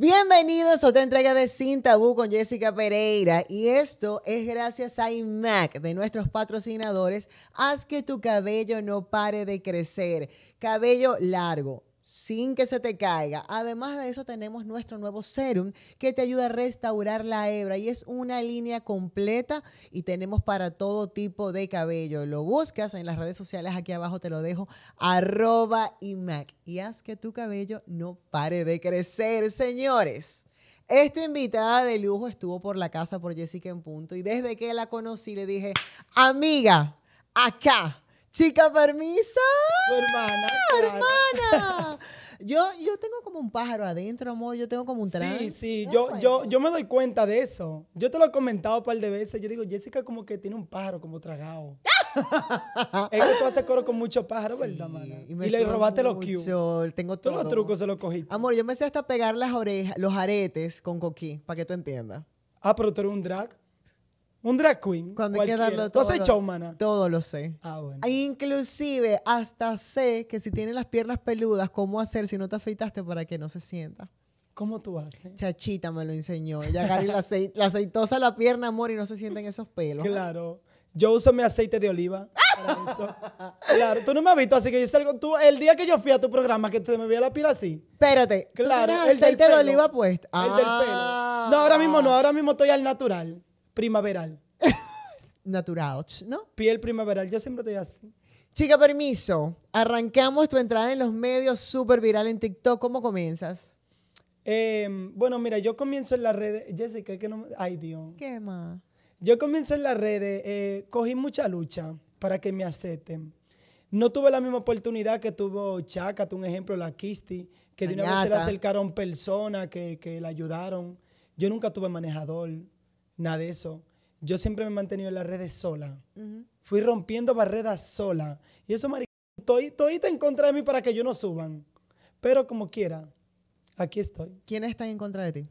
Bienvenidos a otra entrega de Sin Tabú con Jessica Pereira. Y esto es gracias a IMAC, de nuestros patrocinadores. Haz que tu cabello no pare de crecer. Cabello largo sin que se te caiga. Además de eso tenemos nuestro nuevo serum que te ayuda a restaurar la hebra y es una línea completa y tenemos para todo tipo de cabello. Lo buscas en las redes sociales, aquí abajo te lo dejo, arroba mac. y haz que tu cabello no pare de crecer, señores. Esta invitada de lujo estuvo por la casa por Jessica en punto y desde que la conocí le dije, amiga, acá Chica, permiso! Su hermana. Hermana. Yo, yo tengo como un pájaro adentro, amor. Yo tengo como un trance. Sí, sí. Yo, yo, yo me doy cuenta de eso. Yo te lo he comentado un par de veces. Yo digo, Jessica como que tiene un pájaro como tragado. es que tú haces coro con muchos pájaros, ¿verdad, mana? Y, le robaste los cues. Tengo Todos los trucos se los cogiste. Amor, yo me sé hasta pegar las orejas, los aretes con coquí, para que tú entiendas. Ah, pero tú eres un drag. Un drag queen. Cuando todo. ¿Tú hecho, humana? Todo lo sé. Ah, bueno. Inclusive, hasta sé que si tienes las piernas peludas, cómo hacer si no te afeitaste para que no se sienta. ¿Cómo tú haces? Chachita me lo enseñó. Ella Gary la, aceitosa la pierna, amor, y no se sienten esos pelos. Claro. Yo uso mi aceite de oliva para eso. Claro, tú no me has visto, así que yo salgo. Tú, el día que yo fui a tu programa, que te me veía la piel así. Espérate. Claro. el aceite de oliva puesto. El del pelo. No, ahora mismo no, ahora mismo estoy al natural primaveral. Natural, ¿no? Piel primaveral. Yo siempre te así. Chica, permiso. Arrancamos tu entrada en los medios súper viral en TikTok. ¿Cómo comienzas? Em, bueno, mira, yo comienzo en las redes. Jessica, que no. Ay, Dios. ¿Qué más? Yo comienzo en las redes. Eh, cogí mucha lucha para que me acepten. No tuve la misma oportunidad que tuvo Chaca, un ejemplo, la Kisti, que de una vez se le acercaron personas que, que ayudaron. Yo nunca tuve manejador nada de eso. Yo siempre me he mantenido en las redes sola. Fui rompiendo barreras sola. Y eso, estoy estoy en contra de mí para que yo no suban. Pero como quiera, aquí estoy. ¿Quiénes están en contra de ti?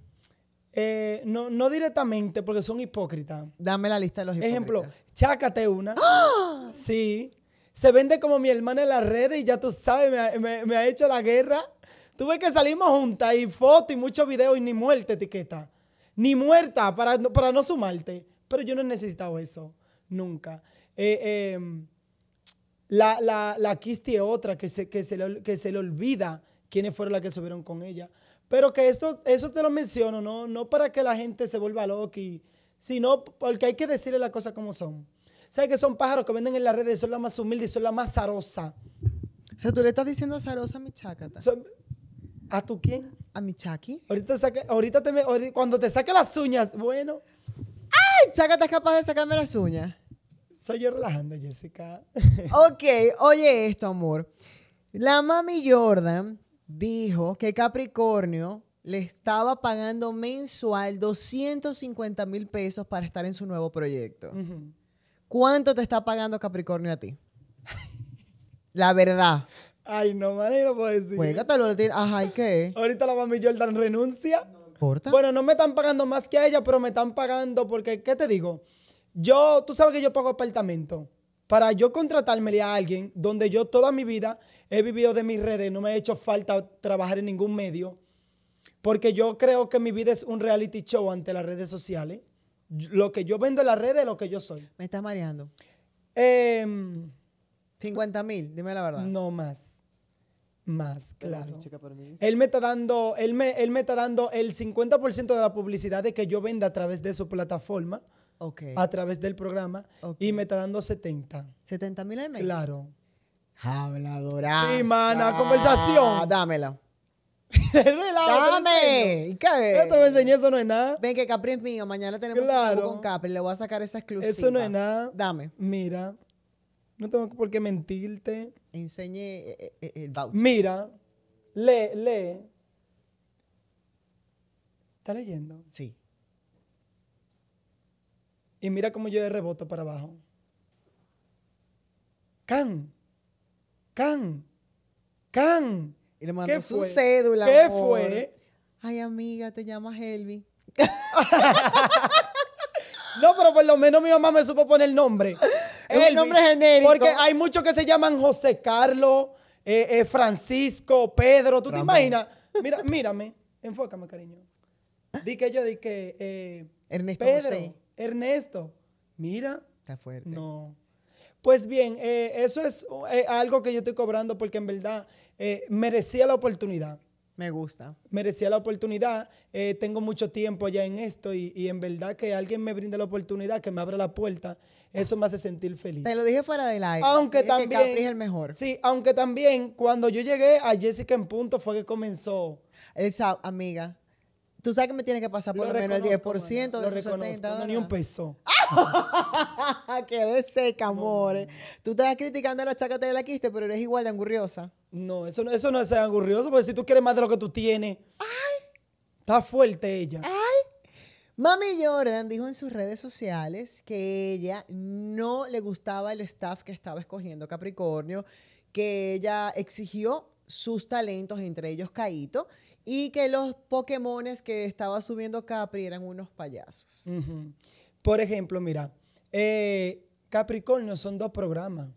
Eh, no, no directamente, porque son hipócritas. Dame la lista de los hipócritas. Ejemplo, chácate una. ¡Ah! Sí. Se vende como mi hermana en las redes y ya tú sabes, me ha, ha hecho la guerra. Tuve que salimos juntas y fotos y muchos videos y ni muerte etiqueta ni muerta para, para no sumarte. Pero yo no he necesitado eso, nunca. Eh, em, la, la, Kisti es otra que se, que, le, que se le olvida quiénes fueron las que subieron con ella. Pero que esto, eso te lo menciono, no, no para que la gente se vuelva loca, sino porque hay que decirle las cosas como son. ¿Sabes que son pájaros que venden en las redes? Son las más humildes, son las más zarosas. O sea, tú le estás diciendo zarosa a mi chácata. ¿A tu quién? A mi Chaki. Ahorita, ahorita, te me, cuando te saque las uñas, bueno. ¡Ay! Chaca, ¿estás capaz de sacarme las uñas? Soy yo relajando, Jessica. ok, oye esto, amor. La mami Jordan dijo que Capricornio le estaba pagando mensual 250 mil pesos para estar en su nuevo proyecto. ¿Cuánto te está pagando Capricornio a ti? La verdad. Ay, no, madre, no puedo decir. te lo Ajá, ¿y qué? Ahorita la mami Jordan renuncia. importa. Bueno, no me están pagando más que a ella, pero me están pagando porque, ¿qué te digo? Yo, tú sabes que yo pago apartamento. Para yo contratarme a alguien donde yo toda mi vida he vivido de mis redes, no me ha hecho falta trabajar en ningún medio, porque yo creo que mi vida es un reality show ante las redes sociales. Lo que yo vendo en las redes es lo que yo soy. Me estás mareando. Eh, em, 50 mil, dime la verdad. No más más claro. Él me está dando, él me, me está dando el 50% de la publicidad de que yo venda a través de su plataforma, a través del programa, y me está dando 70. 70 mil MX? Claro. Habladora. Sí, mana, conversación. Dámela. Dame. ¿Y qué? eso no es nada. Ven que Capri es mío. Mañana tenemos hablar con Capri. Le voy a sacar esa exclusiva. Eso no es nada. Dame. Mira, no tengo por qué mentirte enseñe eh, eh, eh, el voucher. Mira, lee, lee. ¿Está leyendo? Sí. Y mira cómo yo de reboto para abajo. Can, can, can. Y le mandó su cédula. ¿Qué fue? Ay, amiga, te llamas Helvi. no, pero por lo menos mi mamá me supo poner el nombre nombre es un nombre Porque hay muchos que se llaman José Carlos, eh, eh, Francisco, Pedro. ¿Tú te imaginas? Mira, mírame, enfócame, cariño. Di que yo, di que. Eh, Ernesto Ernesto. Mira. Está fuerte. No. Pues bien, eso es algo que yo estoy cobrando porque en verdad merecía la oportunidad. Me gusta. Merecía la oportunidad. Eh, tengo mucho tiempo ya en esto y, en verdad que alguien me brinde la oportunidad, que me abra la puerta, eso me hace sentir feliz. Te lo dije fuera del aire. Aunque también. Que es el mejor. Sí, aunque también cuando yo llegué a Jessica en punto fue que comenzó. Esa amiga. Tú sabes que me tiene que pasar por menos el 10% de los no, ni un peso. ¡Ah! Quedé seca, amores. Tú estás criticando a la chaca de la quiste, pero eres igual de angurriosa. No, eso no, eso no es angurrioso, porque si tú quieres más de lo que tú tienes. ¡Ay! Está fuerte ella. ¡Ay! Mami Jordan dijo en sus redes sociales que ella no le gustaba el staff que estaba escogiendo Capricornio, que ella exigió sus talentos, entre ellos Caíto, y que los Pokémones que estaba subiendo Capri eran unos payasos. Por ejemplo, mira, eh, Capricornio son dos programas.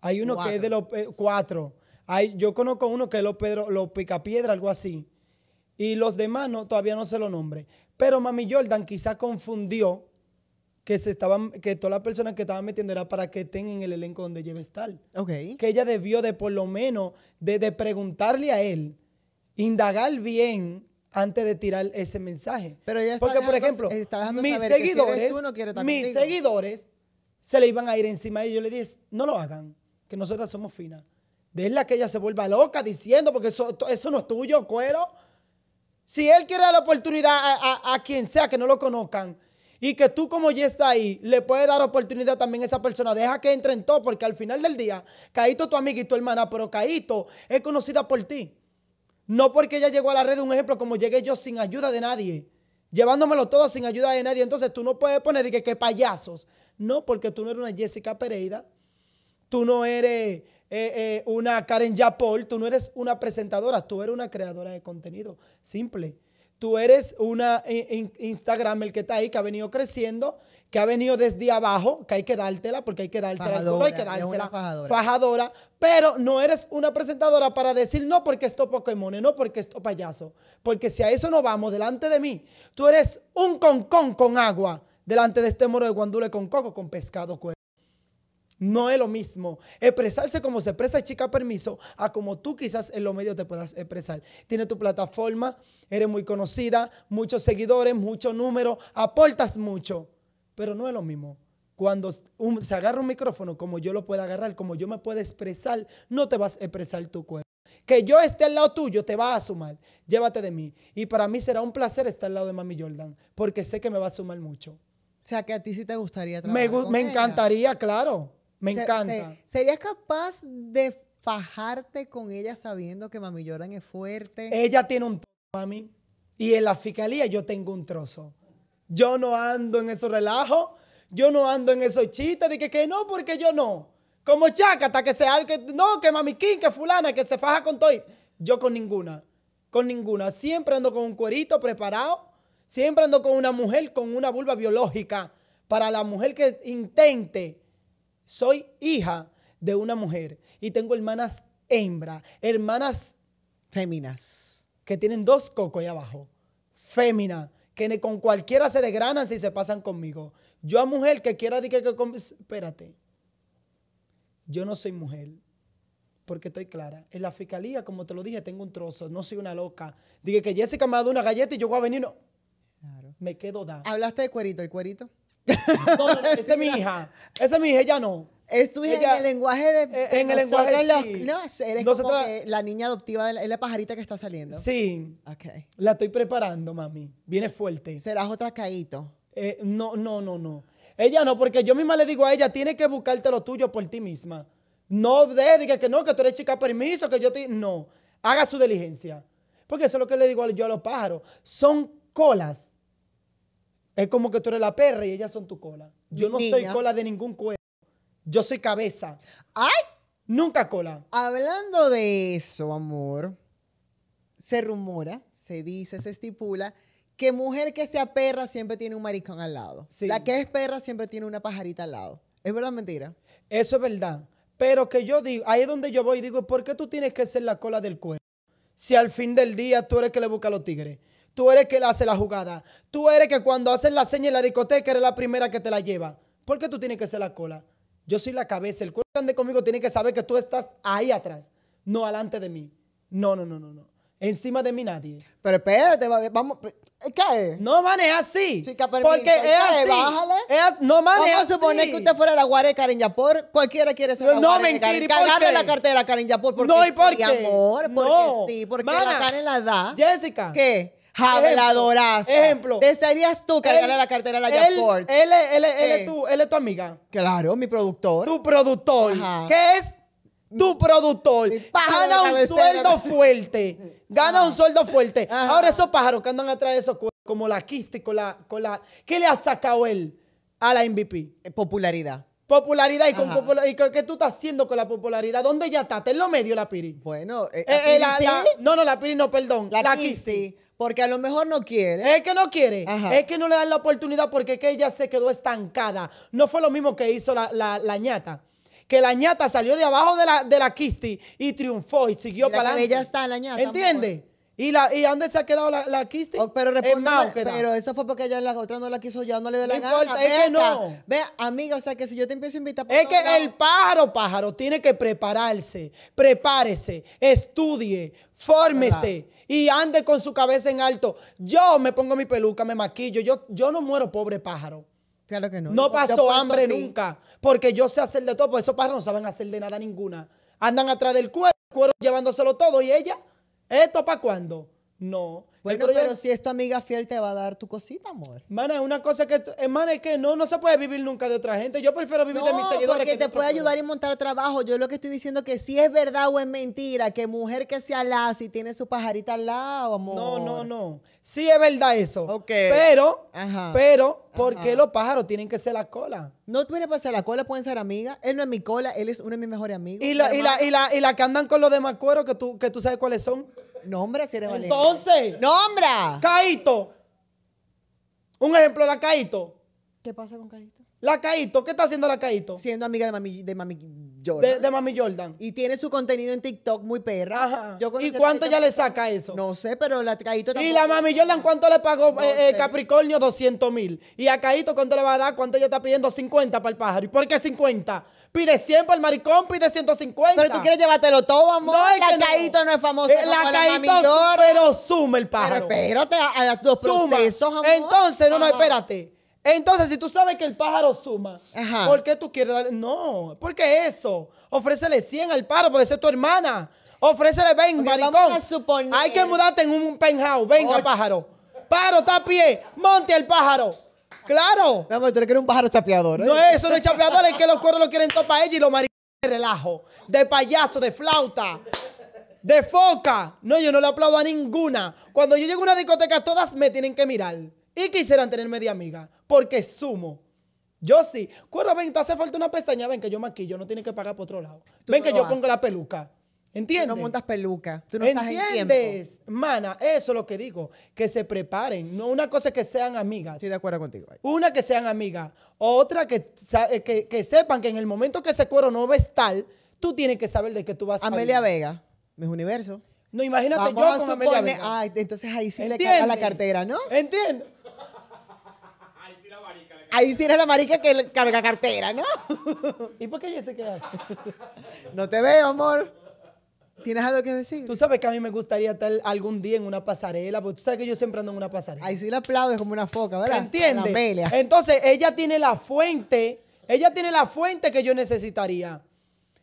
Hay uno que es de los eh, cuatro. Hay, yo conozco uno que es los Pedro, los Picapiedra, algo así. Y los demás no, todavía no se lo nombre. Pero Mami Jordan quizá confundió que se estaban, que todas las personas que estaban metiendo era para que estén en el elenco donde lleves estar. Que ella debió de por lo menos de preguntarle a él, indagar bien antes de tirar ese mensaje. Pero Porque, por ejemplo, mis seguidores, mis seguidores se le iban a ir encima y yo le dije, no lo hagan, que nosotras somos finas. Deja que ella se vuelva loca diciendo, porque eso, no es tuyo, cuero. Si él quiere dar la oportunidad a, quien sea que no lo conozcan y que tú como ya está ahí, le puedes dar oportunidad también a esa persona, deja que entre en todo, porque al final del día, Caíto tu amiga y tu hermana, pero Caíto es conocida por ti. No porque ella llegó a la red, un ejemplo, como llegué yo sin ayuda de nadie, llevándomelo todo sin ayuda de nadie. Entonces tú no puedes poner que, payasos. No, porque tú no eres una Jessica Pereira, tú no eres eh, eh, una Karen Japol, tú no eres una presentadora, tú eres una creadora de contenido. Simple. Tú eres una eh, Instagram, el que está ahí, que ha venido creciendo que ha venido desde abajo, que hay que dártela, porque hay que dársela fajadora, hay que dársela. Fajadora. Pero no eres una presentadora para decir no porque esto Pokémon, no porque esto payaso. Porque si a eso no vamos, delante de mí, tú eres un concón con agua delante de este moro de guandule con coco, con pescado cuero. No es lo mismo expresarse como se expresa Chica Permiso a como tú quizás en los medios te puedas expresar. Tienes tu plataforma, eres muy conocida, muchos seguidores, mucho número, aportas mucho pero no es lo mismo. Cuando se agarra un micrófono, como yo lo pueda agarrar, como yo me pueda expresar, no te vas a expresar tu cuerpo. Que yo esté al lado tuyo te va a sumar. Llévate de mí. Y para mí será un placer estar al lado de Mami Jordan, porque sé que me va a sumar mucho. O sea, que a ti sí te gustaría trabajar. Me, me encantaría, claro. Me encanta. ¿Serías capaz de fajarte con ella sabiendo que Mami Jordan es fuerte? Ella tiene un mami. Y en la fiscalía yo tengo un trozo. Yo no ando en esos relajos. Yo no ando en esos chistes de que, no, porque yo no. Como chaca, hasta que sea que no, que mamiquín, que fulana, que se faja con todo. Yo con ninguna. Con ninguna. Siempre ando con un cuerito preparado. Siempre ando con una mujer con una vulva biológica. Para la mujer que intente. Soy hija de una mujer y tengo hermanas hembra, hermanas féminas, que tienen dos cocos ahí abajo. Fémina que con cualquiera se desgranan si se pasan conmigo. Yo a mujer que quiera dije que, espérate, yo no soy mujer, porque estoy clara. En la fiscalía, como te lo dije, tengo un trozo, no soy una loca. Dije que Jessica me ha dado una galleta y yo voy a venir, no. Claro. Me quedo da. ¿Hablaste de cuerito, el cuerito? No, esa es mi hija. Esa es mi hija, ella no. Estudia en el lenguaje de, en el lenguaje, de no, eres la niña adoptiva la, es la pajarita que está saliendo. Sí. Okay. La estoy preparando, mami. Viene fuerte. ¿Serás otra caíto? Eh, no, no, no, no. Ella no, porque yo misma le digo a ella, tiene que buscarte lo tuyo por ti misma. No de, diga que no, que tú eres chica permiso, que yo te... No, haga su diligencia. Porque eso es lo que le digo yo a los pájaros. Son colas. Es como que tú eres la perra y ellas son tu cola. Yo no soy cola de ningún cuerpo. Yo soy cabeza. ¡Ay! Nunca cola. Hablando de eso, amor, se rumora, se dice, se estipula que mujer que sea perra siempre tiene un maricón al lado. La que es perra siempre tiene una pajarita al lado. ¿Es verdad o mentira? Eso es verdad. Pero que yo digo, ahí es donde yo voy y digo, ¿por qué tú tienes que ser la cola del cuerpo? Si al fin del día tú eres que le busca a los tigres. Tú eres que le hace la jugada. Tú eres que cuando haces la seña en la discoteca eres la primera que te la lleva. ¿Por qué tú tienes que ser la cola? Yo soy la cabeza. El cuerpo que ande conmigo tiene que saber que tú estás ahí atrás, no alante de mí. No, no, no, no, no. Encima de mí nadie. Pero espérate, vamos. Eh, ¿Qué? No, man, es así. Chica, permiso. Porque es así. Bájale. no, man, Vamos a suponer que usted fuera la guardia de Karen Yapor. Cualquiera quiere ser la no, guardia mentira, de la cartera Karen Yapor no, ¿y por sí, qué? amor. Porque sí, porque la Karen la da. Jessica. ¿Qué? Habladorazo. Ejemplo. ¿Desearías tú cargarle la cartera a la Jackport. Él, él, él, es eh. tu, él es tu amiga. Claro, mi productor. Tu productor. ¿Qué es? tu productor gana un sueldo fuerte. Gana un sueldo fuerte. Ahora esos pájaros que andan atrás de esos como la Kiste con la, con la. ¿Qué le ha sacado él a la MVP? Eh, popularidad. Popularidad y, con, y qué tú estás haciendo con la popularidad. ¿Dónde ya está? en lo medio la Piri? Bueno, eh, la, Piri, no, no, la Piri no, perdón. La, la porque a lo mejor no quiere. Es que no quiere. Es que no le dan la oportunidad porque que ella se quedó estancada. No fue lo mismo que hizo la, ñata. Que la ñata salió de abajo de la, de Kisti y triunfó y siguió para adelante. Ella está la ñata. ¿Entiendes? ¿Y, la, ¿Y dónde se ha quedado la, la Kisti? Oh, pero pero eso fue porque ella la otra no la quiso ya, no le dio la no Importa, es que no. Ve, amiga, o sea que si yo te empiezo a invitar Es que el pájaro, pájaro, tiene que prepararse, prepárese, estudie, fórmese y ande con su cabeza en alto. Yo me pongo mi peluca, me maquillo. Yo, yo no muero pobre pájaro. Claro que no. No pasó hambre nunca. Porque yo sé hacer de todo. Por esos pájaros no saben hacer de nada ninguna. Andan atrás del cuero, cuero llevándoselo todo. Y ella, ¿esto para cuándo? No. Bueno, pero si es tu amiga fiel, te va a dar tu cosita, amor. Mana, una cosa que, hermana, eh, es que no, no se puede vivir nunca de otra gente. Yo prefiero vivir de mis seguidores. Porque te puede ayudar y montar trabajo. Yo lo que estoy diciendo que si es verdad o es mentira, que mujer que sea la, si tiene su pajarita al lado, amor. No, no, no. Sí es verdad eso. Ok. Pero, Ajá. pero, ¿por qué los pájaros tienen que ser la cola? No tiene que ser la cola, pueden ser amigas. Él no es mi cola, él es uno de mis mejores amigos. Y la, y la, y la, que andan con los demás cueros, que tú, que tú sabes cuáles son. Nombra si Entonces, valiente. Entonces. Nombra. Caíto. Un ejemplo de Caíto. ¿Qué pasa con Caíto? La Caíto, ¿qué está haciendo la Caíto? Siendo amiga de Mami, de mami Jordan. De, Mami Jordan. Y tiene su contenido en TikTok muy perra. Ajá. ¿Y cuánto ya le saca eso? No sé, pero la Caíto también. ¿Y la Mami Jordan cuánto le pagó eh, eh, Capricornio? 200 mil. ¿Y a Caíto cuánto le va a dar? ¿Cuánto ella está pidiendo? 50 para el pájaro. ¿Y por qué 50? Pide 100 para el maricón, pide 150. Pero tú quieres llevártelo todo, amor. No, es la Caíto no. es famosa. Eh, la Caíto, pero suma el pájaro. Pero espérate a, tus procesos, amor. Entonces, no, no, espérate. Entonces, si tú sabes que el pájaro suma, ¿por qué tú quieres darle? No, ¿por qué eso. Ofrécele 100 al pájaro, puede ser tu hermana. Ofrécele 20, maricón. Hay que mudarte en un penthouse. Venga, pájaro. Pájaro, está pie. Monte al pájaro. Claro. No, pero tú eres un pájaro chapeador. ¿eh? No, eso no es chapeador, es que los cueros lo quieren topa ella y los maricones de relajo. De payaso, de flauta, de foca. No, yo no le aplaudo a ninguna. Cuando yo llego a una discoteca, todas me tienen que mirar. Y quisieran tener media amiga porque sumo. Yo sí. Cuero, ven, te hace falta una pestaña, ven que yo maquillo, no tienes que pagar por otro lado. Ven que yo pongo la peluca. ¿Entiendes? no montas peluca. Tú no ¿Entiendes? estás Mana, eso es lo que digo. Que se preparen. No una cosa es que sean amigas. sí, de acuerdo contigo. Una que sean amigas. Otra eh, que, que, sepan que en el momento que ese cuero no ves tal, tú tienes que saber de qué tú vas a Amelia Vega, Mi Universo. No, imagínate yo con Amelia Vega. Ay, entonces ahí sí le cae la cartera, ¿no? Entiendo. Ahí sí eres la marica que carga cartera, ¿no? ¿Y por qué ella se queda así? No te veo, amor. ¿Tienes algo que decir? Tú sabes que a mí me gustaría estar algún día en una pasarela, porque tú sabes que yo siempre ando en una pasarela. Ahí sí la es como una foca, ¿verdad? ¿Entiendes? Entonces, ella tiene la fuente, ella tiene la fuente que yo necesitaría.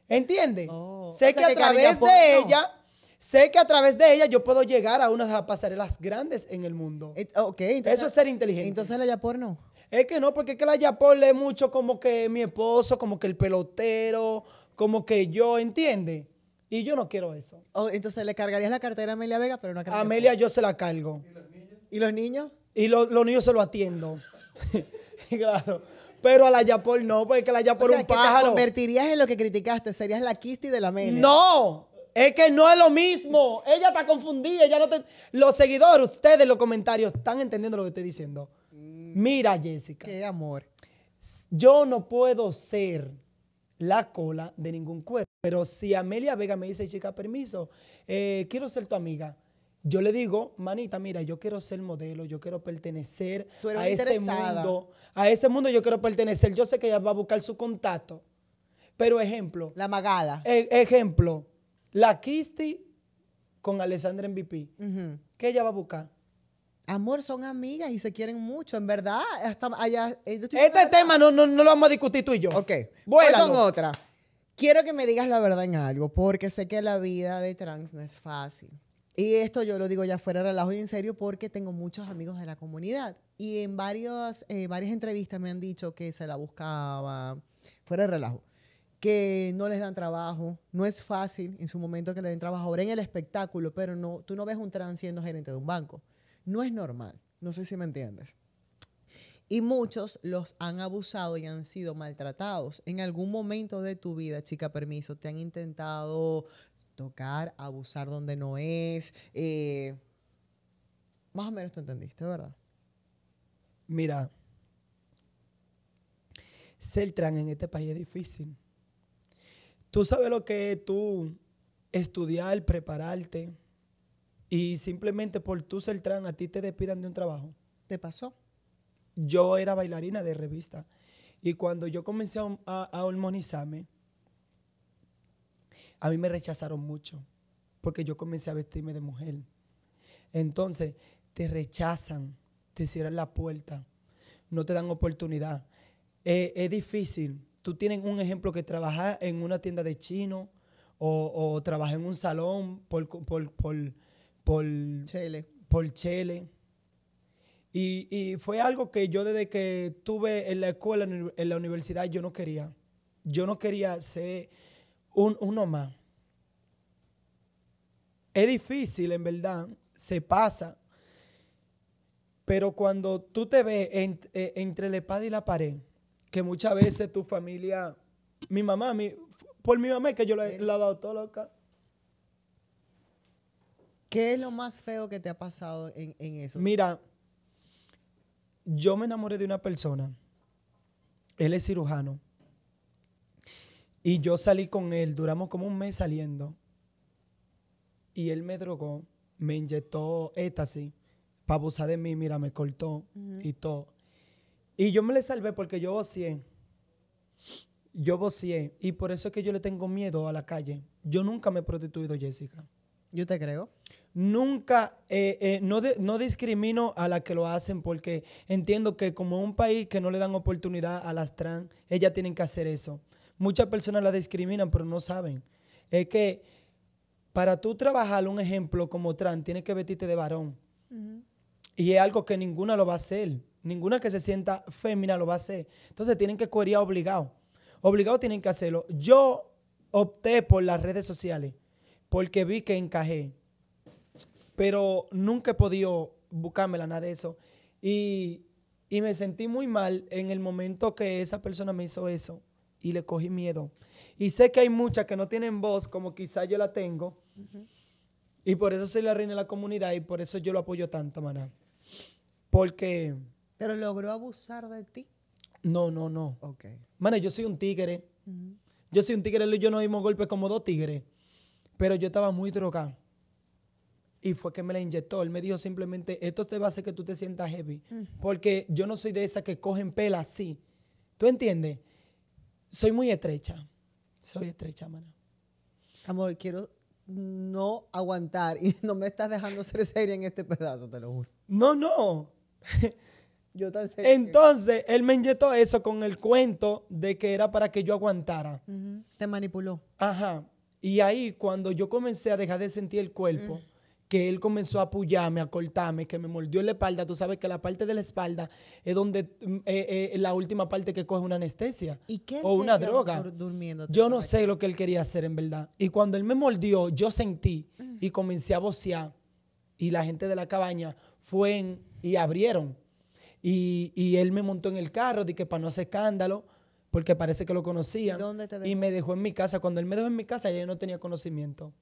¿Entiendes? Oh, sé que, a través de ella, sé que a través de ella yo puedo llegar a una de las pasarelas grandes en el mundo. Eh, entonces, Eso es ser inteligente. Entonces la ya porno. Es que no, porque es que la Yapol lee mucho como que mi esposo, como que el pelotero, como que yo, ¿entiende? Y yo no quiero eso. entonces le cargarías la cartera a Amelia Vega, pero no a Amelia yo se la cargo. ¿Y los niños? ¿Y los niños, los se lo atiendo. claro. Pero a la Yapol no, porque pues la Yapol o un que pájaro. Te convertirías en lo que criticaste, serías la Kisti de la Amelia. No, es que no es lo mismo. Ella está confundida, ella no te... Los seguidores, ustedes, los comentarios, están entendiendo lo que estoy diciendo. Mm. Mira, Jessica. Qué amor. Yo no puedo ser la cola de ningún cuerpo. Pero si Amelia Vega me dice, chica, permiso, eh, quiero ser tu amiga. Yo le digo, manita, mira, yo quiero ser modelo, yo quiero pertenecer a ese mundo. A ese mundo yo quiero pertenecer. Yo sé que ella va a buscar su contacto. Pero ejemplo. La magada. E, ejemplo. La Kisti con Alessandra MVP. ¿Qué ella va a buscar? Amor, son amigas y se quieren mucho, en verdad. Hasta allá, eh, Este tema no, no, lo vamos a discutir tú y yo. Ok. Voy otra. Quiero que me digas la verdad en algo, porque sé que la vida de trans no es fácil. Y esto yo lo digo ya fuera de relajo y en serio porque tengo muchos amigos de la comunidad. Y en eh, varias entrevistas me han dicho que se la buscaba, fuera de relajo, que no les dan trabajo. No es fácil en su momento que le den trabajo. Ahora en el espectáculo, pero no, tú no ves un trans siendo gerente de un banco. No es normal, no sé si me entiendes. Y muchos los han abusado y han sido maltratados. En algún momento de tu vida, chica, permiso, te han intentado tocar, abusar donde no es. Eh, más o menos tú entendiste, ¿verdad? Mira, ser trans en este país es difícil. Tú sabes lo que es tú estudiar, prepararte, y simplemente por tu ser a ti te despidan de un trabajo. ¿Te pasó? Yo era bailarina de revista y cuando yo comencé a, a, hormonizarme, a mí me rechazaron mucho porque yo comencé a vestirme de mujer. Entonces, te rechazan, te cierran la puerta, no te dan oportunidad. Eh, es difícil. Tú tienes un ejemplo que trabajar en una tienda de chino o, o trabajar en un salón por, por, por Chele. Por Chele. Y, y, fue algo que yo desde que estuve en la escuela, en la universidad, yo no quería. Yo no quería ser un, uno más. Es difícil, en verdad, se pasa. Pero cuando tú te ves eh, entre la espada y la pared, que muchas veces tu familia, mi mamá, mi, por mi mamá es que yo la, he dado todo loca. ¿Qué es lo más feo que te ha pasado en, eso? Mira, yo me enamoré de una persona. Él es cirujano. Y yo salí con él. Duramos como un mes saliendo. Y él me drogó. Me inyectó éxtasis para abusar de mí. Mira, me cortó y todo. Y yo me le salvé porque yo vocié. Yo vocié. Y por eso es que yo le tengo miedo a la calle. Yo nunca me he prostituido, Jessica. Yo te creo. Nunca, eh, eh, no, discrimino a las que lo hacen porque entiendo que como un país que no le dan oportunidad a las trans, ellas tienen que hacer eso. Muchas personas las discriminan, pero no saben. Es que para tú trabajar un ejemplo como trans, tienes que vestirte de varón. Y es algo que ninguna lo va a hacer. Ninguna que se sienta fémina lo va a hacer. Entonces tienen que querer obligado. Obligado tienen que hacerlo. Yo opté por las redes sociales porque vi que encajé. Pero nunca he podido buscármela nada de eso. Y, me sentí muy mal en el momento que esa persona me hizo eso y le cogí miedo. Y sé que hay muchas que no tienen voz, como quizá yo la tengo. Y por eso soy la reina de la comunidad y por eso yo lo apoyo tanto, maná. Porque... ¿Pero logró abusar de ti? No, no, no. Ok. Maná, yo soy un tigre. Yo soy un tigre, y yo no dimos golpes como dos tigres. Pero yo estaba muy drogada Y fue que me la inyectó. Él me dijo simplemente, esto te va a hacer que tú te sientas heavy. Mm. Porque yo no soy de esas que cogen pelas así. ¿Tú entiendes? Soy muy estrecha. Soy estrecha, mana. Amor, quiero no aguantar y no me estás dejando ser seria en este pedazo, te lo juro. No, no. yo tan seria. Entonces, él me inyectó eso con el cuento de que era para que yo aguantara. Te manipuló. Ajá. Y ahí cuando yo comencé a dejar de sentir el cuerpo, que él comenzó a apoyarme, a cortarme, que me mordió la espalda, tú sabes que la parte de la espalda es donde mm, eh, eh, es la última parte que coge una anestesia ¿Y qué o una droga. Yo no sé lo que él quería hacer en verdad. Y cuando él me mordió, yo sentí y comencé a vocear y la gente de la cabaña fue y abrieron. Y, y, él me montó en el carro, de que para no hacer escándalo, porque parece que lo conocía ¿Dónde Y me dejó en mi casa. Cuando él me dejó en mi casa, yo no tenía conocimiento.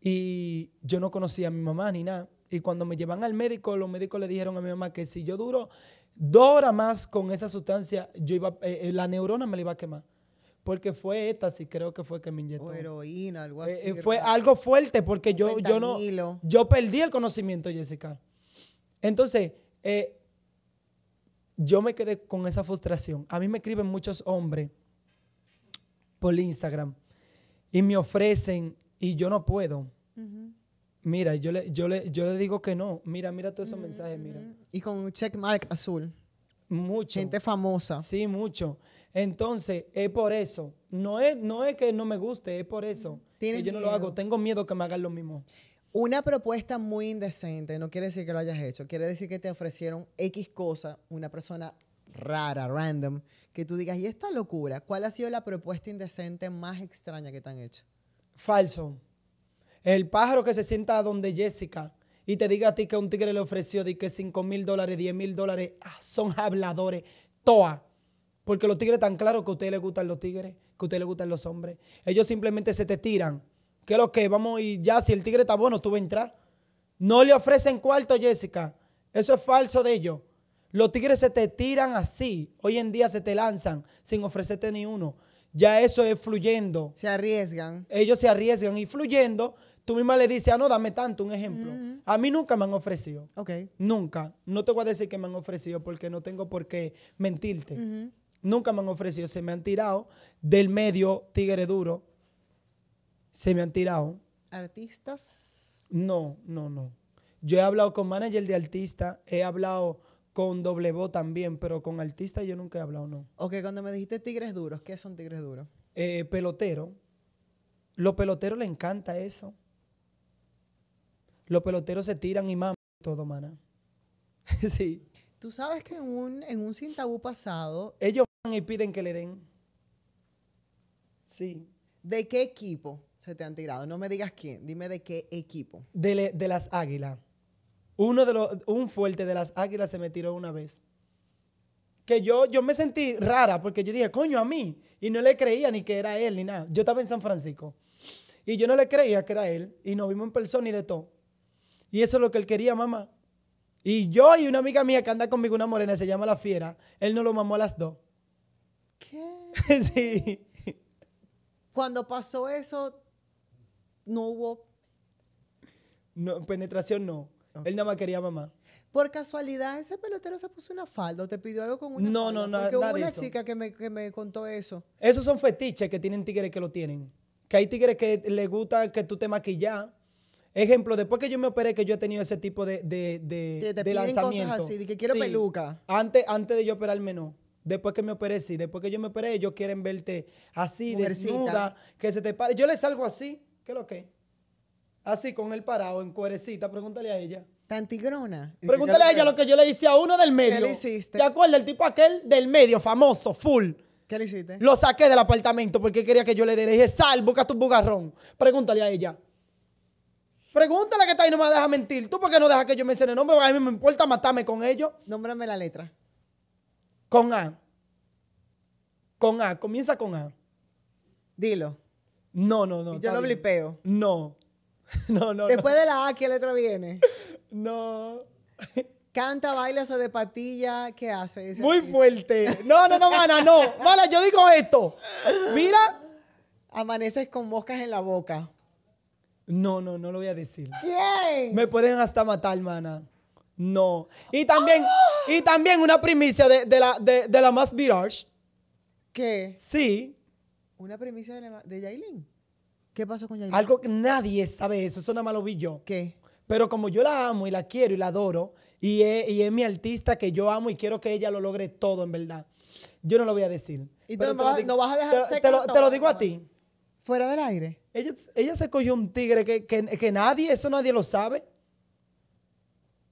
Y yo no conocía a mi mamá ni nada. Y cuando me llevan al médico, los médicos le dijeron a mi mamá que si yo duro dos horas más con esa sustancia, yo iba, eh, eh, la neurona me la iba a quemar. Porque fue sí creo que fue que me inyectó. heroína, algo eh, así. fue algo fuerte porque yo, yo no. Yo perdí el conocimiento, Jessica. Entonces, eh, yo me quedé con esa frustración. A mí me escriben muchos hombres por Instagram y me ofrecen y yo no puedo. Mira, yo le, yo, le, yo le digo que no. Mira, mira todos esos mensajes, mira. Y con un checkmark azul. Mucho. Gente famosa. Sí, mucho. Entonces, es por eso. No es, no es que no me guste, es por eso. Que yo no lo hago. Tengo miedo que me hagan lo mismo. Una propuesta muy indecente no quiere decir que lo hayas hecho, quiere decir que te ofrecieron X cosa, una persona rara, random, que tú digas, ¿y esta locura? ¿Cuál ha sido la propuesta indecente más extraña que te han hecho? Falso. El pájaro que se sienta donde Jessica y te diga a ti que un tigre le ofreció de que 5 mil dólares, 10 mil dólares, ah, son habladores, toa. Porque los tigres tan claros que a ustedes les gustan los tigres, que a ustedes les gustan los hombres. Ellos simplemente se te tiran ¿Qué es lo que? Vamos y ya, si el tigre está bueno, tú vas a entrar. No le ofrecen cuarto, Jessica. Eso es falso de ellos. Los tigres se te tiran así. Hoy en día se te lanzan sin ofrecerte ni uno. Ya eso es fluyendo. Se arriesgan. Ellos se arriesgan y fluyendo. Tú misma le dices, ah, no, dame tanto, un ejemplo. Mm-hmm. A mí nunca me han ofrecido. Ok. Nunca. No te voy a decir que me han ofrecido porque no tengo por qué mentirte. Mm-hmm. Nunca me han ofrecido. Se me han tirado del medio tigre duro se me han tirado. ¿Artistas? No, no, no. Yo he hablado con manager de artista, he hablado con doble voz también, pero con artista yo nunca he hablado, no. Ok, cuando me dijiste tigres duros, ¿qué son tigres duros? Eh, pelotero. Los peloteros le encanta eso. Los peloteros se tiran y maman todo, mana. sí. Tú sabes que en un, en un sin tabú pasado. Ellos van y piden que le den. Sí. ¿De qué equipo? se te han tirado? No me digas quién, dime de qué equipo. De, las águilas. Uno de los, un fuerte de las águilas se me tiró una vez. Que yo, yo me sentí rara porque yo dije, coño, a mí. Y no le creía ni que era él ni nada. Yo estaba en San Francisco. Y yo no le creía que era él. Y no vimos en persona ni de todo. Y eso es lo que él quería, mamá. Y yo y una amiga mía que anda conmigo, una morena, se llama La Fiera, él no lo mamó a las dos. ¿Qué? sí. Cuando pasó eso, no hubo... penetración no. Él nada más quería mamá. Por casualidad, ese pelotero se puso una falda o te pidió algo con una no, No, no, hubo una chica que me, contó eso. Esos son fetiches que tienen tigres que lo tienen. Que hay tigres que les gusta que tú te maquillas. Ejemplo, después que yo me operé, que yo he tenido ese tipo de, de, así, que quiero peluca. Antes, antes de yo operarme, no. Después que me operé, sí. Después que yo me operé, ellos quieren verte así, desnuda, que se te pare. Yo les salgo así. ¿Qué es lo que? Así con el parado, en cuerecita, pregúntale a ella. Tantigrona. Pregúntale a ella lo que yo le hice a uno del medio. ¿Qué le hiciste? ¿Te acuerdas? El tipo aquel del medio, famoso, full. ¿Qué le hiciste? Lo saqué del apartamento porque quería que yo le diera. Dije, sal, busca tu bugarrón. Pregúntale a ella. Pregúntale que está ahí, no me deja mentir. ¿Tú por qué no dejas que yo mencione el nombre? a mí me importa matarme con ellos. Nómbrame la letra. Con A. Con A. Comienza con A. Dilo. No, no, no. yo lo blipeo. No. No, no. Después de la A, ¿qué letra viene? No. Canta, baila, se de patilla, ¿qué hace? Muy fuerte. No, no, no, mana, no. Mala, yo digo esto. Mira. Amaneces con moscas en la boca. No, no, no lo voy a decir. ¿Quién? Me pueden hasta matar, mana. No. Y también, y también una primicia de, la, de, la más virage. ¿Qué? Sí. Una premisa de, Yailin. ¿Qué pasó con Yailin? Algo que nadie sabe eso, eso nada más lo vi yo. ¿Qué? Pero como yo la amo y la quiero y la adoro, y es, y mi artista que yo amo y quiero que ella lo logre todo, en verdad. Yo no lo voy a decir. ¿Y tú no, vas a dejar Te, lo, digo a ti. ¿Fuera del aire? Ella, ella se cogió un tigre que, que, que, nadie, eso nadie lo sabe.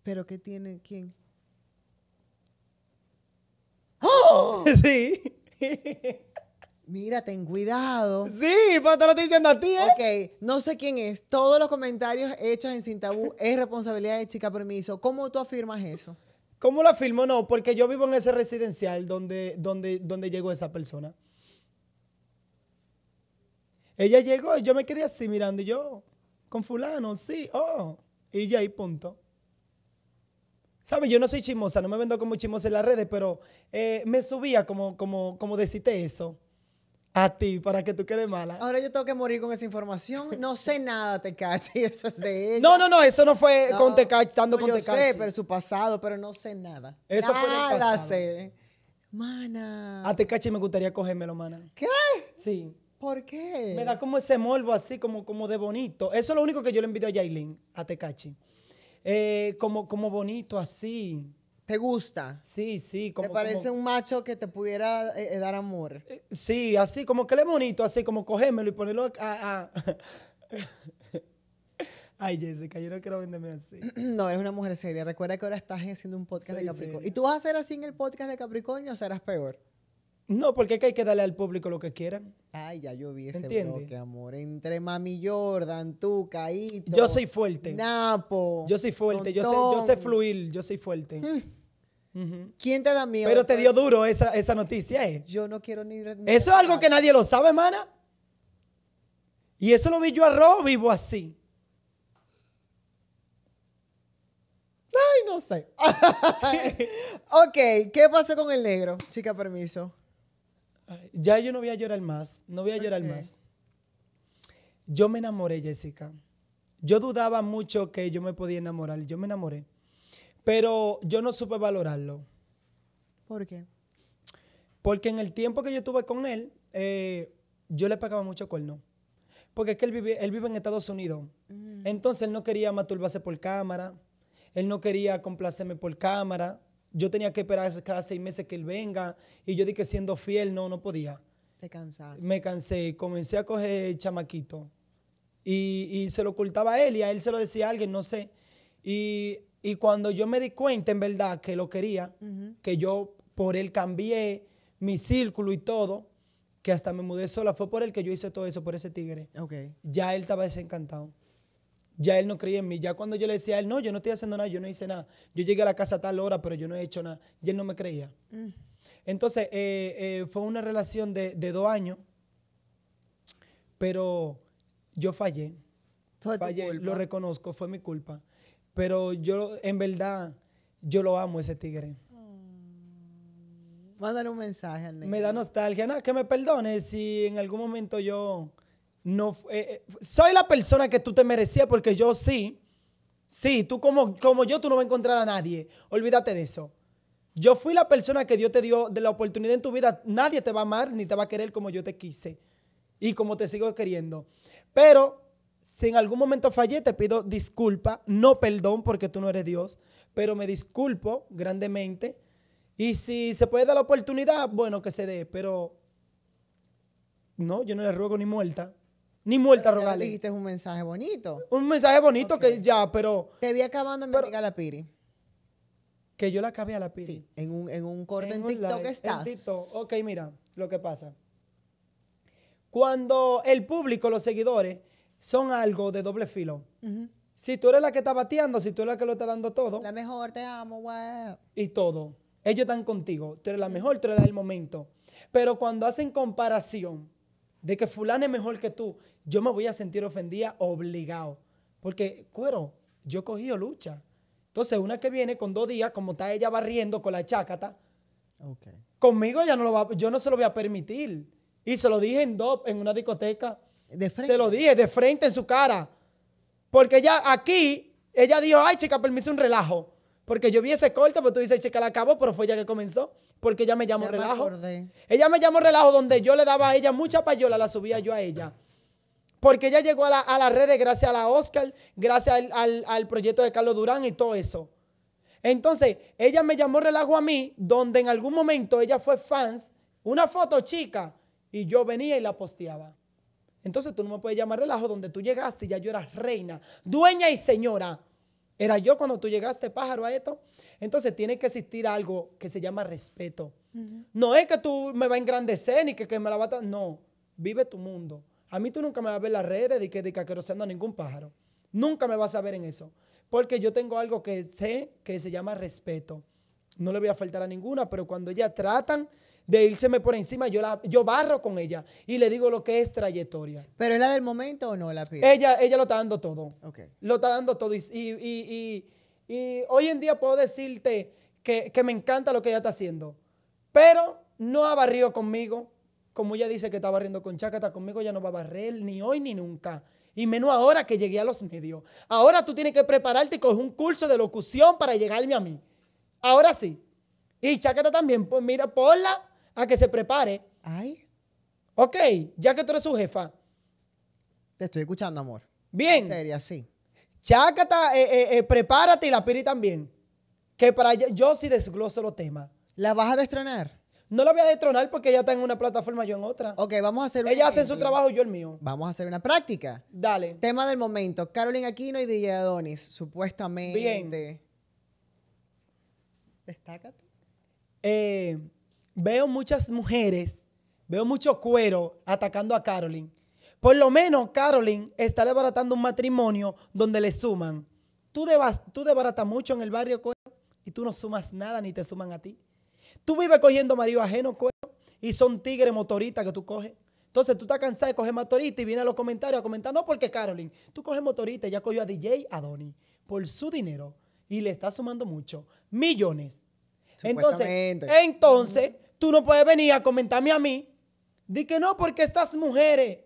¿Pero qué tiene? ¿Quién? ¡Oh! sí. Mira, ten cuidado. Sí, pues te lo estoy diciendo a ti, ¿eh? Ok, no sé quién es. Todos los comentarios hechos en Sin es responsabilidad de Chica Permiso. ¿Cómo tú afirmas eso? ¿Cómo lo afirmo? No, porque yo vivo en ese residencial donde, donde, donde llegó esa persona. Ella llegó y yo me quedé así mirando y yo, con fulano, sí, oh. Y ya ahí, punto. ¿Sabes? Yo no soy chimosa, no me vendo como chismosa en las redes, pero eh, me subía como, como, como eso a ti para que tú quedes mala. Ahora yo tengo que morir con esa información. No sé nada, Tecachi, eso es de ella. No, no, no, eso no fue con Tecachi, estando con Tecachi. Yo sé, pero su pasado, pero no sé nada. Eso nada fue sé. Mana. A Tecachi me gustaría cogérmelo, mana. ¿Qué? Sí. ¿Por qué? Me da como ese morbo así, como, como de bonito. Eso es lo único que yo le envío a Yailin, a Tecachi. Eh, como, como bonito, así. ¿Te gusta? Sí, sí. Como, ¿Te parece un macho que te pudiera eh, eh, dar amor? Eh, sí, así, como que le bonito, así como cógemelo y ponerlo a... Ay, Jessica, yo no quiero venderme así. no, eres una mujer seria. Recuerda que ahora estás haciendo un podcast de Capricornio. ¿Y tú vas a hacer así en el podcast de Capricornio o serás peor? No, porque es que hay que darle al público lo que quieran. Ay, ya yo vi ese amor. Entre Mami Jordan, tú, Caíto. Yo soy fuerte. Napo. Yo soy fuerte. Yo sé, yo sé, fluir. Yo soy fuerte. Mm. ¿Quién te da miedo? Pero te pues, dio duro esa, noticia, eh. Yo no quiero ni... Eso es algo que nadie lo sabe, hermana. Y eso lo vi yo a Rob vivo así. Ay, no sé. ok, ¿qué pasó con el negro? Chica, permiso. Ya yo no voy a llorar más, no voy a llorar más. Yo me enamoré, Jessica. Yo dudaba mucho que yo me podía enamorar, yo me enamoré. Pero yo no supe valorarlo. ¿Por qué? Porque en el tiempo que yo estuve con él, eh, yo le pagaba mucho cuerno. Porque es que él vive, él vive en Estados Unidos. Mm. Entonces él no quería maturbarse por cámara. Él no quería complacerme por cámara. Yo tenía que esperar cada seis meses que él venga. Y yo dije que siendo fiel, no, no podía. Te cansaste. Me cansé. Comencé a coger chamaquito. Y, se lo ocultaba a él y a él se lo decía a alguien, no sé. Y y cuando yo me di cuenta, en verdad, que lo quería, que yo por él cambié mi círculo y todo, que hasta me mudé sola, fue por él que yo hice todo eso, por ese tigre. Okay. Ya él estaba desencantado. Ya él no creía en mí. Ya cuando yo le decía a él, no, yo no estoy haciendo nada, yo no hice nada. Yo llegué a la casa a tal hora, pero yo no he hecho nada. Y él no me creía. Mm. Entonces, eh, eh, fue una relación de, dos años, pero yo fallé. fallé, lo reconozco, fue mi culpa. Pero yo, en verdad, yo lo amo ese tigre. Mm, mándale un mensaje Me da nostalgia. No, que me perdone si en algún momento yo no... Eh, eh, soy la persona que tú te merecías porque yo sí. Sí, tú como, como yo, tú no vas a encontrar a nadie. Olvídate de eso. Yo fui la persona que Dios te dio de la oportunidad en tu vida. Nadie te va a amar ni te va a querer como yo te quise y como te sigo queriendo. Pero si en algún momento fallé, te pido disculpa, no perdón porque tú no eres Dios, pero me disculpo grandemente. Y si se puede dar la oportunidad, bueno, que se dé, pero no, yo no le ruego ni muerta. Ni muerta rogarle. Dijiste un mensaje bonito. Un mensaje bonito que ya, pero. Te vi acabando en mi amiga la Piri. Que yo la acabé a la Piri. Sí, en un, en un corte en, TikTok estás. En Ok, mira lo que pasa. Cuando el público, los seguidores, son algo de doble filo. Si tú eres la que está bateando, si tú eres la que lo está dando todo. La mejor, te amo, güey. Y todo. Ellos están contigo. Tú eres la mejor, tú eres el momento. Pero cuando hacen comparación de que fulano es mejor que tú, yo me voy a sentir ofendida obligado. Porque, cuero, yo cogí lucha. Entonces, una que viene con dos días, como está ella barriendo con la chácata, conmigo ya no lo va, yo no se lo voy a permitir. Y se lo dije en DOP, en una discoteca. De frente. Se lo dije, de frente en su cara. Porque ella aquí, ella dijo, ay, chica, permiso un relajo. Porque yo vi ese corte, pero pues tú dices, chica, la acabó, pero fue ella que comenzó. Porque ella me llamó relajo. ella me llamó relajo donde yo le daba a ella mucha payola, la subía yo a ella. Porque ella llegó a las redes gracias a la Oscar, gracias al proyecto de Carlos Durán y todo eso. Entonces, ella me llamó relajo a mí, donde en algún momento ella fue fans, una foto chica, y yo venía y la posteaba. Entonces tú no me puedes llamar relajo donde tú llegaste y ya yo era reina, dueña y señora. Era yo cuando tú llegaste, pájaro, a esto. Entonces tiene que existir algo que se llama respeto. No es que tú me va a engrandecer ni que, me la vas a... No, vive tu mundo. A mí tú nunca me vas a ver las redes de que, de que a ningún pájaro. Nunca me vas a ver en eso. Porque yo tengo algo que sé que se llama respeto. No le voy a faltar a ninguna, pero cuando ya tratan de irseme por encima, yo, la, yo barro con ella y le digo lo que es trayectoria. ¿Pero es la del momento o no la Ella, ella lo está dando todo. Okay. Lo está dando todo. Y, hoy en día puedo decirte que, me encanta lo que ella está haciendo, pero no ha barrido conmigo. Como ella dice que está barriendo con Chacata conmigo ya no va a barrer ni hoy ni nunca. Y menos ahora que llegué a los medios. Ahora tú tienes que prepararte y coger un curso de locución para llegarme a mí. Ahora sí. Y Chacata también, pues mira, ponla a que se prepare. Ay. Ok, ya que tú eres su jefa. Te estoy escuchando, amor. Bien. Seria, sí. Chácata, eh, eh, eh, prepárate y la Piri también. Que para yo sí desgloso los temas. ¿La vas a destronar? No la voy a destronar porque ella está en una plataforma, yo en otra. Ok, vamos a hacer una. Ella hace su trabajo, yo el mío. Vamos a hacer una práctica. Dale. Tema del momento. Carolina Aquino y DJ Adonis, supuestamente. Bien. Destácate. Eh, veo muchas mujeres, veo mucho cuero atacando a Carolyn. Por lo menos Carolyn está desbaratando un matrimonio donde le suman. Tú, debas, tú desbaratas mucho en el barrio cuero y tú no sumas nada ni te suman a ti. Tú vives cogiendo marido ajeno cuero y son tigres motoristas que tú coges. Entonces tú estás cansado de coger motorista y viene a los comentarios a comentar, no porque Carolyn, tú coges motorista, ya cogió a DJ, a Donny, por su dinero y le está sumando mucho, millones. Entonces, entonces, tú no puedes venir a comentarme a mí, di que no, porque estas mujeres,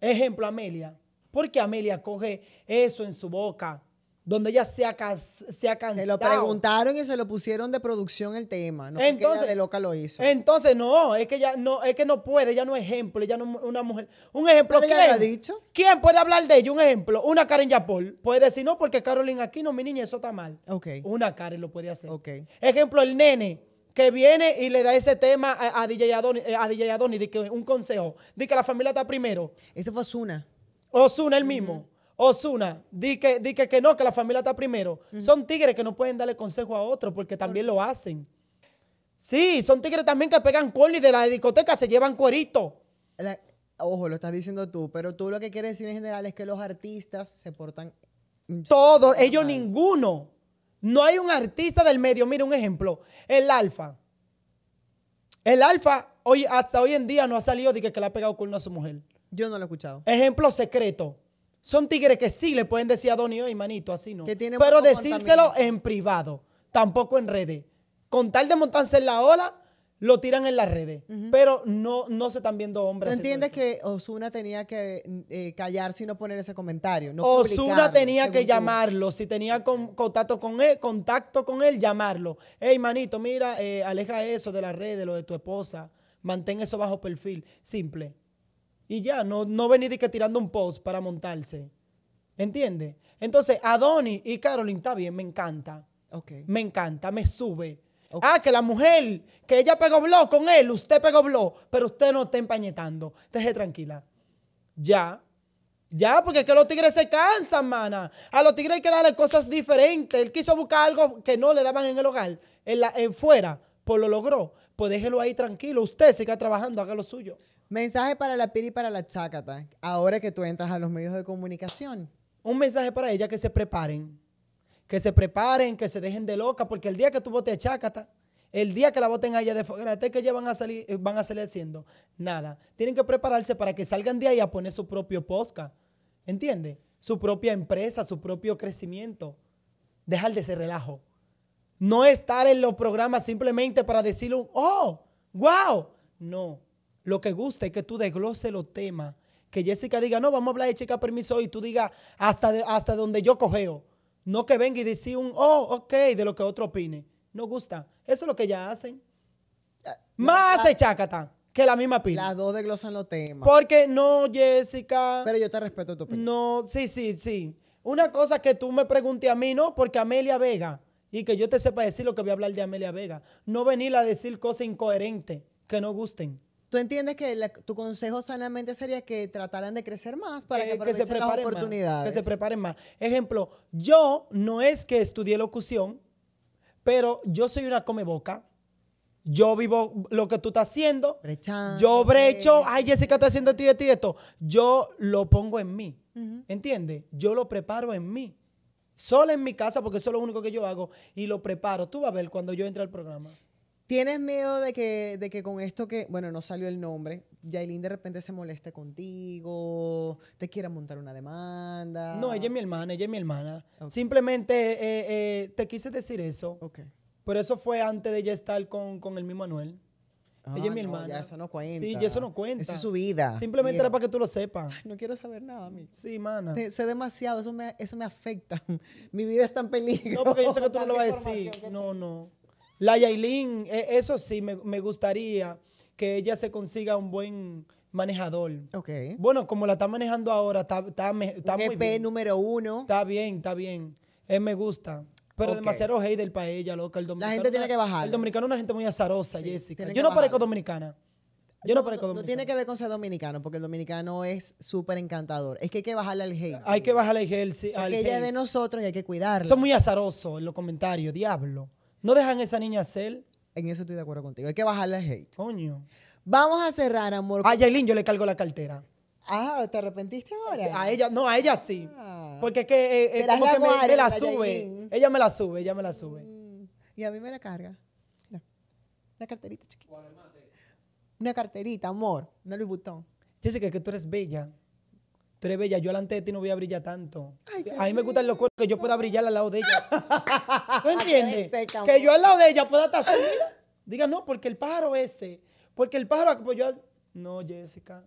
ejemplo Amelia, porque Amelia coge eso en su boca donde ella se ha, se cansado. Se lo preguntaron y se lo pusieron de producción el tema, no entonces, loca lo hizo. Entonces, no, es que ya no, es que no puede, ella no es ejemplo, ella no es una mujer. Un ejemplo, ¿quién? ha dicho? ¿Quién puede hablar de ella? Un ejemplo, una Karen Yapol puede decir, no, porque Carolina aquí no, mi niña, eso está mal. Ok. Una Karen lo puede hacer. Ejemplo, el nene que viene y le da ese tema a, DJ Adonis, a DJ eh, un consejo, de que la familia está primero. Ese fue o Osuna, el mismo. Osuna, di que, que, no, que la familia está primero. Son tigres que no pueden darle consejo a otros porque también lo hacen. Sí, son tigres también que pegan Y de la discoteca, se llevan cuerito. ojo, lo estás diciendo tú, pero tú lo que quieres decir en general es que los artistas se portan. Mm, Todos, ellos ninguno. No hay un artista del medio. Mira un ejemplo, el Alfa. El Alfa hoy, hasta hoy en día no ha salido de que, le ha pegado a su mujer. Yo no lo he escuchado. Ejemplo secreto. Son tigres que sí le pueden decir a Donny, y manito, así no. Pero decírselo en privado, tampoco en redes. Con tal de montarse en la ola, lo tiran en las redes. Pero no, no se están viendo hombres. ¿No entiendes que Osuna tenía que eh, callar si no poner ese comentario? No Osuna tenía que llamarlo. Si tenía contacto con él, contacto con él, llamarlo. Hey, manito, mira, eh, aleja eso de las redes, lo de tu esposa. Mantén eso bajo perfil. Simple. Y ya, no, no venir que tirando un post para montarse. ¿Entiende? Entonces, a Donny y Caroline, está bien, me encanta. Okay. Me encanta, me sube. Ah, que la mujer, que ella pegó blog con él, usted pegó blog, pero usted no está empañetando. Deje tranquila. Ya. Ya, porque es que los tigres se cansan, mana. A los tigres hay que darle cosas diferentes. Él quiso buscar algo que no le daban en el hogar, en, la, en fuera, pues lo logró. Pues déjelo ahí tranquilo. Usted siga trabajando, haga lo suyo. Mensaje para la Piri y para la Chácata, ahora que tú entras a los medios de comunicación. Un mensaje para ella que se preparen. Que se preparen, que se dejen de loca, porque el día que tú votes a Chácata, el día que la voten a ella de fuera, que ya van a salir, eh, van a salir haciendo nada. Tienen que prepararse para que salgan de ahí a poner su propio posca, ¿Entiendes? Su propia empresa, su propio crecimiento. Dejar de ese relajo. No estar en los programas simplemente para decirle, un, oh, wow. No, lo que gusta es que tú desgloses los temas. Que Jessica diga, no, vamos a hablar de chica permiso y tú digas hasta, hasta donde yo cogeo. No que venga y decir un, oh, ok, de lo que otro opine. No gusta. Eso es lo que ya hacen. Más hace que la misma pila. Las dos desglosan los temas. Porque no, Jessica. Pero yo te respeto tu opinión. No, sí, sí, sí. Una cosa que tú me pregunté a mí, no, porque Amelia Vega, y que yo te sepa decir lo que voy a hablar de Amelia Vega, no venir a decir cosas incoherentes que no gusten. ¿Tú entiendes que tu consejo sanamente sería que trataran de crecer más para eh, que, se preparen las oportunidades? que se preparen más. Ejemplo, yo no es que estudié locución, pero yo soy una comeboca. Yo vivo lo que tú estás haciendo. yo brecho. Ay, Jessica está haciendo esto y esto y esto. Yo lo pongo en mí. ¿Entiendes? Yo lo preparo en mí. Solo en mi casa, porque eso es lo único que yo hago. Y lo preparo. Tú vas a ver cuando yo entre al programa. ¿Tienes miedo de que, que con esto que, bueno, no salió el nombre, Yailin de repente se moleste contigo, te quiera montar una demanda? No, ella es mi hermana, ella es mi hermana. Simplemente eh, eh, te quise decir eso. Ok. Pero eso fue antes de ella estar con, el mismo Manuel. Ah, ella es mi hermana. Ya eso no cuenta. Sí, y eso no cuenta. Esa es su vida. Simplemente era para que tú lo sepas. no quiero saber nada, mi. Sí, mana. sé demasiado, eso me, eso me afecta. mi vida está en peligro. No, porque yo sé que tú no lo vas a decir. No, no. La Yailin, e, eso sí, me, gustaría que ella se consiga un buen manejador. Ok. Bueno, como la está manejando ahora, está, está, está e número uno. Está bien, está bien. Eh, me gusta. Pero demasiado hater para ella, loca. El dominicano, la gente tiene que bajar. El dominicano es una gente muy azarosa, Jessica. Yo no parezco dominicana. Yo no, parezco dominicana. No tiene que ver con ser dominicano, porque el dominicano es súper encantador. Es que hay que bajarle al hate. Hay que bajarle al hate. ella es de nosotros y hay que cuidarla. Son muy azarosos en los comentarios, diablo. No dejan a esa niña hacer En eso estoy de acuerdo contigo. Hay que bajarle el hate. Coño. Vamos a cerrar, amor. A Yailin yo le cargo la cartera. Ah, ¿te arrepentiste ahora? A ella, no, a ella sí. Ah. Porque es que eh, eh, como que me, la sube. Ella me la sube, ella me la sube. Mm. Y a mí me la carga. la Una carterita chiquita. Una carterita, amor. No Louis botón Jessica, que tú eres bella tú bella, yo delante de ti no voy a brillar tanto. a mí me gusta los cuerpos que yo pueda brillar al lado de ella. ¿Tú entiendes? que yo al lado de ella pueda estar así. Diga, no, porque el pájaro ese, porque el pájaro, pues no, Jessica.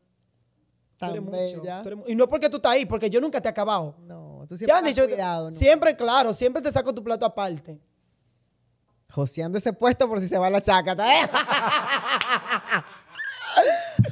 tú y no porque tú estás ahí, porque yo nunca te he acabado. No, tú siempre cuidado. siempre, claro, siempre te saco tu plato aparte. Joseando ese puesto por si se va la chácata. ¿eh?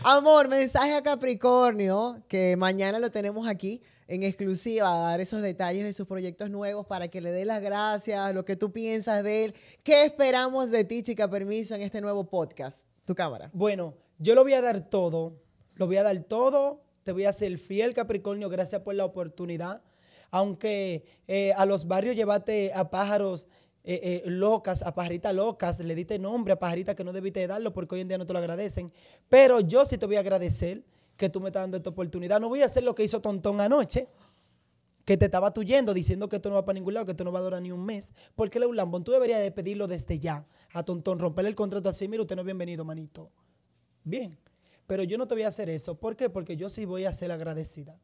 Amor, mensaje a Capricornio, que mañana lo tenemos aquí en exclusiva a dar esos detalles de sus proyectos nuevos para que le dé las gracias, lo que tú piensas de él. ¿Qué esperamos de ti, chica Permiso, en este nuevo podcast? Tu cámara. Bueno, yo lo voy a dar todo. Lo voy a dar todo. Te voy a ser fiel, Capricornio. Gracias por la oportunidad. Aunque eh, a los barrios llevate a pájaros eh, eh, locas, a pajaritas locas, le diste nombre a pajaritas que no debiste darlo porque hoy en día no te lo agradecen. Pero yo sí te voy a agradecer que tú me estás dando esta oportunidad. No voy a hacer lo que hizo Tontón anoche, que te estaba tuyendo diciendo que esto no va para ningún lado, que esto no va a durar ni un mes. Porque le Lambón, tú deberías de pedirlo desde ya a Tontón, romperle el contrato así, mira, usted no es bienvenido, manito. Bien. Pero yo no te voy a hacer eso. ¿Por qué? Porque yo sí voy a ser agradecida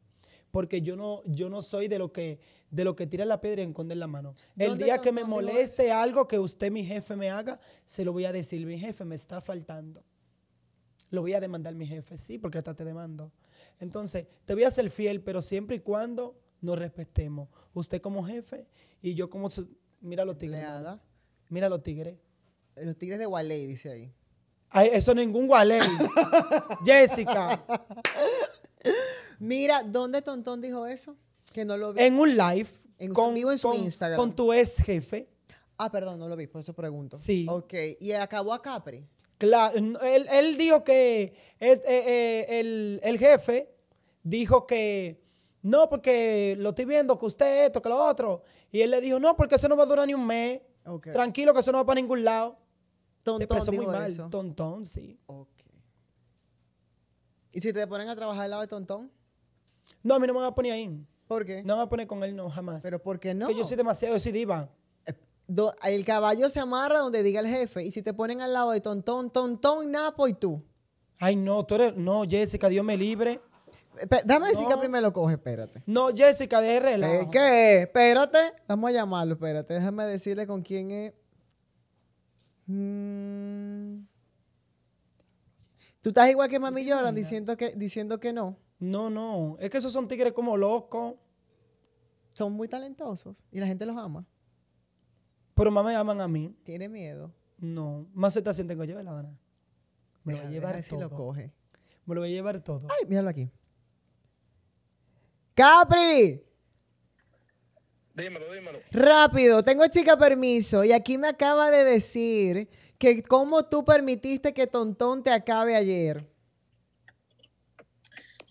porque yo no, yo no soy de lo que de lo que tira la piedra y enconde la mano. El día que me moleste algo que usted, mi jefe, me haga, se lo voy a decir, mi jefe me está faltando. Lo voy a demandar mi jefe, sí, porque hasta te demando. Entonces, te voy a ser fiel, pero siempre y cuando nos respetemos. Usted como jefe y yo como... mira los tigres. Mira los tigres. Los tigres de Waley, dice ahí. eso ningún Waley. Jessica. Mira, ¿dónde Tontón dijo eso? Que no lo vi. En un live. En en su Instagram. Con tu ex jefe. Ah, perdón, no lo vi, por eso pregunto. Sí. Ok, y acabó a Capri. Claro, él, dijo que eh, eh, el, jefe dijo que no, porque lo estoy viendo, que usted esto, que lo otro. Y él le dijo, no, porque eso no va a durar ni un mes. Okay. Tranquilo, que eso no va para ningún lado. Tontón Se Tontón, sí. Ok. ¿Y si te ponen a trabajar al lado de Tontón? No, a mí no me van a poner ahí. ¿Por qué? No me van a poner con él, no, jamás. ¿Pero por qué no? Que yo soy demasiado, decidiva. Eh, el caballo se amarra donde diga el jefe. Y si te ponen al lado de tontón, tontón, Napo pues y tú. Ay, no, tú eres. No, Jessica, Dios me libre. Eh, dame Jessica que primero lo coge, espérate. No, Jessica, de RL. Eh, ¿Qué? Espérate. Vamos a llamarlo, espérate. Déjame decirle con quién es. Mm. Tú estás igual que Mami Lloran diciendo que, diciendo que no. No, no. Es que esos son tigres como locos. Son muy talentosos y la gente los ama. Pero más me aman a mí. Tiene miedo. No. Más se tengo, siente que la gana. Me lo voy a llevar todo. Si Me lo voy a llevar todo. Ay, míralo aquí. ¡Capri! Dímelo, dímelo. Rápido, tengo chica permiso. Y aquí me acaba de decir que cómo tú permitiste que Tontón te acabe ayer.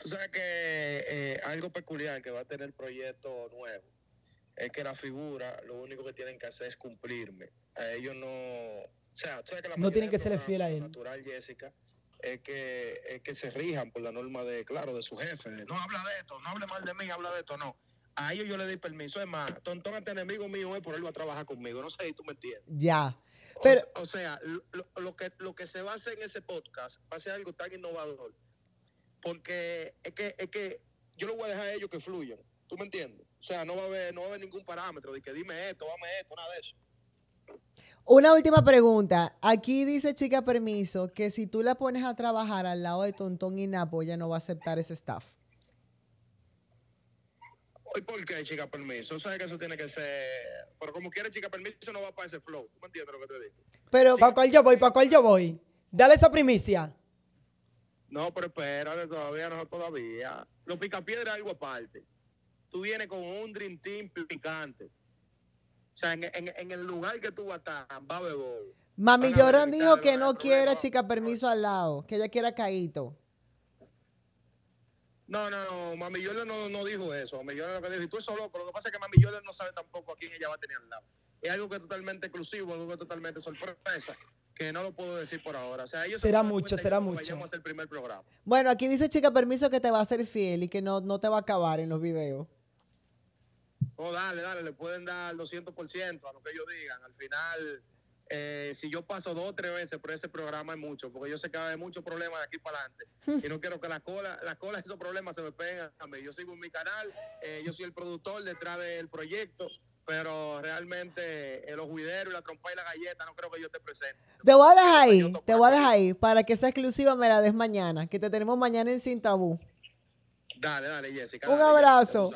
Tú sabes que eh, algo peculiar que va a tener el proyecto nuevo es que la figura lo único que tienen que hacer es cumplirme. A ellos no. O sea, tú que la no tienen que ser fiel a él. Natural, Jessica, es que, es que se rijan por la norma de, claro, de su jefe. No habla de esto, no hable mal de mí, habla de esto, no. A ellos yo le di permiso. Es más, Tontón ante este enemigo mío es por él va a trabajar conmigo. No sé si tú me entiendes. Ya. Pero, o, sea, lo, que, lo que se va a hacer en ese podcast va a ser algo tan innovador porque es que, es que yo lo voy a dejar a ellos que fluyan. ¿Tú me entiendes? O sea, no va a haber, no ningún parámetro de que dime esto, dame esto, nada de eso. Una última pregunta. Aquí dice Chica Permiso que si tú la pones a trabajar al lado de Tontón y Napo, ella no va a aceptar ese staff. ¿Y por qué, Chica Permiso? ¿Sabes que eso tiene que ser...? Pero como quieres, Chica Permiso, no va para ese flow. ¿Tú me entiendes lo que te digo? Pero, ¿para cuál yo voy? ¿Para cuál yo voy? Dale esa primicia. No, pero espérate, todavía no, todavía. Los picapiedras es algo aparte. Tú vienes con un drink Team picante. O sea, en, el lugar que tú vas a estar, va a beber. Mami Lloran dijo que no quiera, chica permiso al lado, que ella quiera caíto. No, no, no, Mami Lloran no, dijo eso. Mami Lloran lo que dijo, y tú eso loco. Lo que pasa es que Mami Lloran no sabe tampoco a quién ella va a tener al lado. Es algo que es totalmente exclusivo, algo que es totalmente sorpresa no lo puedo decir por ahora. sea, ellos será mucho, será mucho. El primer programa. Bueno, aquí dice Chica Permiso que te va a ser fiel y que no, no te va a acabar en los videos. Oh, dale, dale, le pueden dar 200% a lo que ellos digan. Al final, eh, si yo paso dos o tres veces por ese programa es mucho, porque yo sé que hay muchos problemas de aquí para adelante. y no quiero que las cola, las colas de esos problemas se me peguen a mí. Yo sigo en mi canal, eh, yo soy el productor detrás del proyecto pero realmente el eh, ojuidero y la trompa y la galleta no creo que yo te presente. Te voy a dejar ahí, te voy a dejar ahí, para que esa exclusiva me la des mañana, que te tenemos mañana en Sin Tabú. Dale, dale, Jessica. Un abrazo.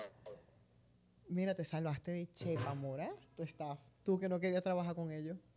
Mira, te salvaste de Chepa, amor, ¿eh? Tú, tú que no querías trabajar con ellos.